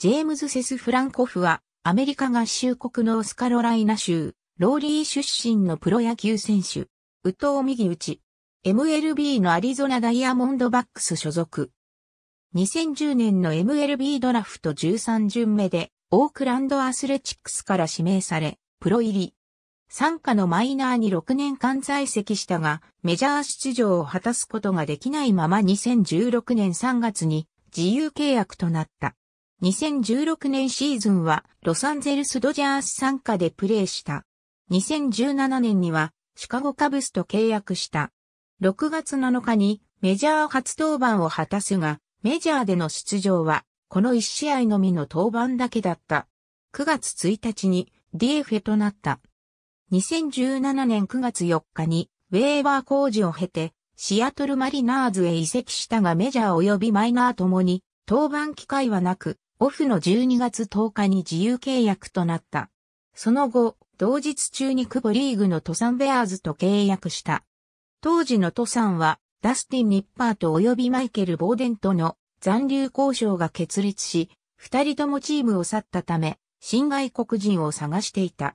ジェームズ・セス・フランコフは、アメリカ合衆国のオスカロライナ州、ローリー出身のプロ野球選手、ウト藤右打ち、MLB のアリゾナダイヤモンドバックス所属。2010年の MLB ドラフト13巡目で、オークランドアスレチックスから指名され、プロ入り。参加のマイナーに6年間在籍したが、メジャー出場を果たすことができないまま2016年3月に自由契約となった。2016年シーズンはロサンゼルスドジャース参加でプレーした。2017年にはシカゴカブスと契約した。6月7日にメジャー初登板を果たすが、メジャーでの出場はこの1試合のみの登板だけだった。9月1日に DF となった。2017年9月4日にウェーバー工事を経てシアトルマリナーズへ移籍したがメジャー及びマイナーともに登板機会はなくオフの12月10日に自由契約となった。その後、同日中に久保リーグのトサンベアーズと契約した。当時のトサンは、ダスティン・ニッパーと及びマイケル・ボーデンとの残留交渉が決裂し、二人ともチームを去ったため、新外国人を探していた。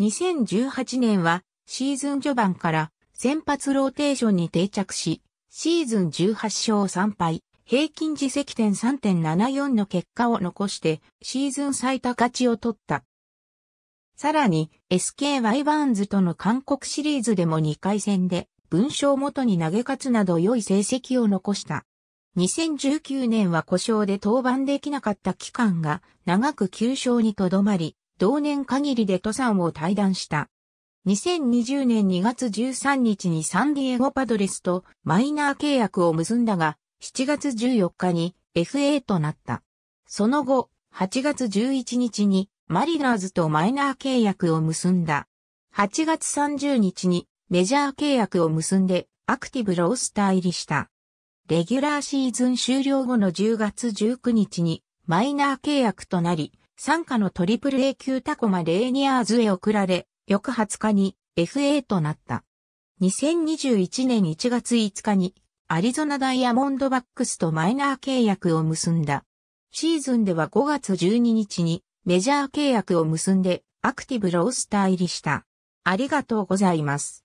2018年は、シーズン序盤から先発ローテーションに定着し、シーズン18勝3敗、平均自責点3.74の結果を残してシーズン最多勝ちを取った。さらに SKY バーンズとの韓国シリーズでも2回戦で文章元に投げ勝つなど良い成績を残した。2019年は故障で登板できなかった期間が長く休勝にとどまり、同年限りで登山を退団した。2020年2月13日にサンディエゴパドレスとマイナー契約を結んだが、7月14日に FA となった。その後、8月11日にマリナーズとマイナー契約を結んだ。8月30日にメジャー契約を結んでアクティブロースター入りした。レギュラーシーズン終了後の10月19日にマイナー契約となり、参加のトリプル A 級タコマレーニアーズへ送られ、翌20日に FA となった。2021年1月5日にアリゾナダイヤモンドバックスとマイナー契約を結んだ。シーズンでは5月12日にメジャー契約を結んでアクティブロースター入りした。ありがとうございます。